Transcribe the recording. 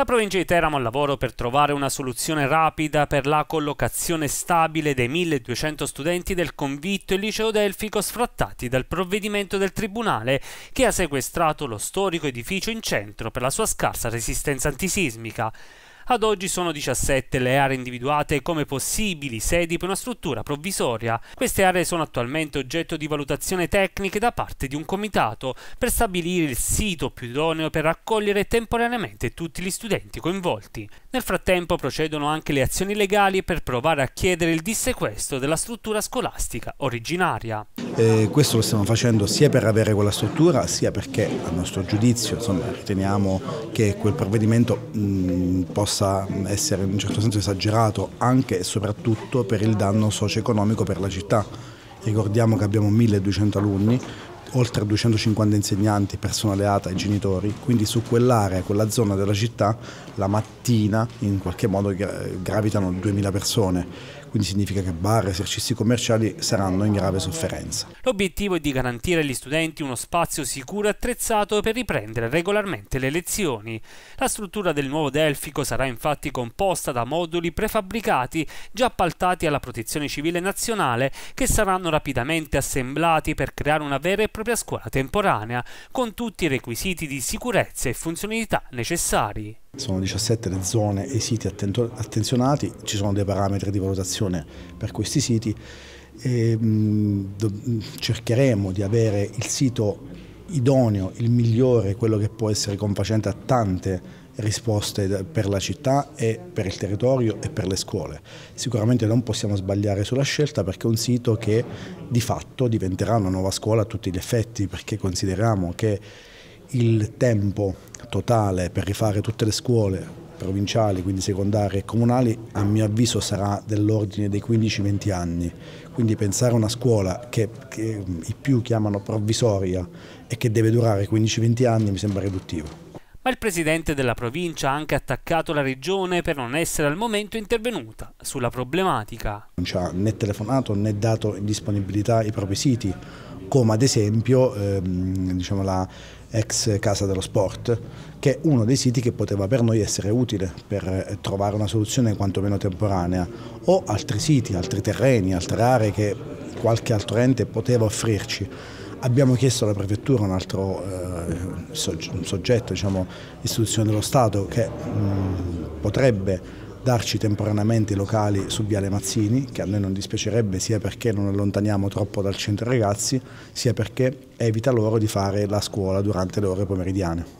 La provincia di Teramo al lavoro per trovare una soluzione rapida per la collocazione stabile dei 1200 studenti del convitto e liceo delfico sfrattati dal provvedimento del Tribunale che ha sequestrato lo storico edificio in centro per la sua scarsa resistenza antisismica. Ad oggi sono 17 le aree individuate come possibili sedi per una struttura provvisoria. Queste aree sono attualmente oggetto di valutazione tecniche da parte di un comitato per stabilire il sito più idoneo per accogliere temporaneamente tutti gli studenti coinvolti. Nel frattempo procedono anche le azioni legali per provare a chiedere il dissequestro della struttura scolastica originaria. Eh, questo lo stiamo facendo sia per avere quella struttura sia perché a nostro giudizio insomma, riteniamo che quel provvedimento mh, possa possa essere in un certo senso esagerato anche e soprattutto per il danno socio-economico per la città. Ricordiamo che abbiamo 1200 alunni, oltre 250 insegnanti, personale ATA e genitori, quindi su quell'area, quella zona della città, la mattina in qualche modo gravitano 2000 persone, quindi significa che bar e esercizi commerciali saranno in grave sofferenza. L'obiettivo è di garantire agli studenti uno spazio sicuro e attrezzato per riprendere regolarmente le lezioni. La struttura del nuovo Delfico sarà infatti composta da moduli prefabbricati già appaltati alla Protezione Civile Nazionale che saranno rapidamente assemblati per creare una vera e propria propria scuola temporanea con tutti i requisiti di sicurezza e funzionalità necessari. Sono 17 le zone e i siti attenzionati, ci sono dei parametri di valutazione per questi siti e, mh, cercheremo di avere il sito idoneo, il migliore, quello che può essere confacente a tante risposte per la città e per il territorio e per le scuole. Sicuramente non possiamo sbagliare sulla scelta perché è un sito che di fatto diventerà una nuova scuola a tutti gli effetti perché consideriamo che il tempo totale per rifare tutte le scuole provinciali, quindi secondarie e comunali, a mio avviso sarà dell'ordine dei 15-20 anni. Quindi pensare a una scuola che, che i più chiamano provvisoria e che deve durare 15-20 anni mi sembra riduttivo ma il presidente della provincia ha anche attaccato la regione per non essere al momento intervenuta sulla problematica. Non ci ha né telefonato né dato in disponibilità i propri siti, come ad esempio ehm, diciamo la ex Casa dello Sport, che è uno dei siti che poteva per noi essere utile per eh, trovare una soluzione quantomeno temporanea, o altri siti, altri terreni, altre aree che qualche altro ente poteva offrirci. Abbiamo chiesto alla Prefettura un altro eh, un soggetto, diciamo, istituzione dello Stato, che mh, mm, potrebbe darci temporaneamente i locali su Viale Mazzini, che a noi non dispiacerebbe sia perché non allontaniamo troppo dal centro ragazzi, sia perché evita loro di fare la scuola durante le ore pomeridiane.